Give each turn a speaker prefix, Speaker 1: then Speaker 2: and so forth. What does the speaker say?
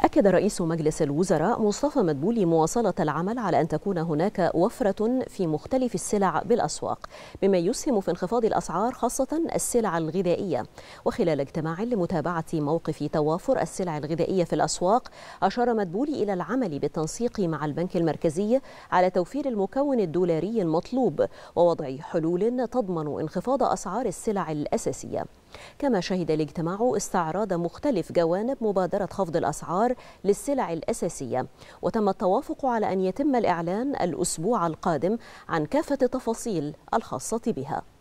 Speaker 1: أكد رئيس مجلس الوزراء مصطفى مدبولي مواصلة العمل على أن تكون هناك وفرة في مختلف السلع بالأسواق بما يسهم في انخفاض الأسعار خاصة السلع الغذائية وخلال اجتماع لمتابعة موقف توافر السلع الغذائية في الأسواق أشار مدبولي إلى العمل بالتنسيق مع البنك المركزي على توفير المكون الدولاري المطلوب ووضع حلول تضمن انخفاض أسعار السلع الأساسية كما شهد الاجتماع استعراض مختلف جوانب مبادرة خفض الأسعار للسلع الأساسية وتم التوافق على أن يتم الإعلان الأسبوع القادم عن كافة التفاصيل الخاصة بها